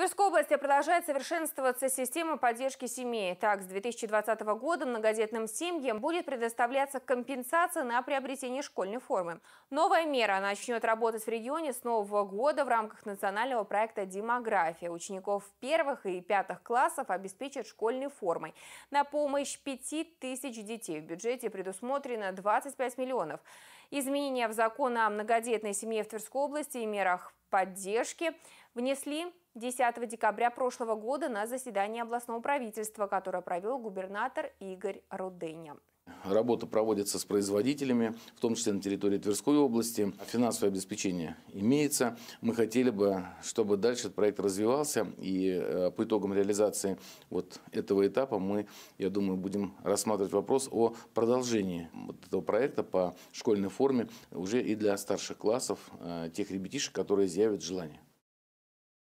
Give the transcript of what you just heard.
Тверской области продолжает совершенствоваться система поддержки семей. Так, с 2020 года многодетным семьям будет предоставляться компенсация на приобретение школьной формы. Новая мера начнет работать в регионе с нового года в рамках национального проекта «Демография». Учеников первых и пятых классов обеспечат школьной формой. На помощь 5 тысяч детей в бюджете предусмотрено 25 миллионов. Изменения в закон о многодетной семье в Тверской области и мерах поддержки – внесли 10 декабря прошлого года на заседание областного правительства, которое провел губернатор Игорь Руденя. Работа проводится с производителями, в том числе на территории Тверской области. Финансовое обеспечение имеется. Мы хотели бы, чтобы дальше этот проект развивался. И э, по итогам реализации вот этого этапа мы, я думаю, будем рассматривать вопрос о продолжении вот этого проекта по школьной форме уже и для старших классов, э, тех ребятишек, которые изъявят желание.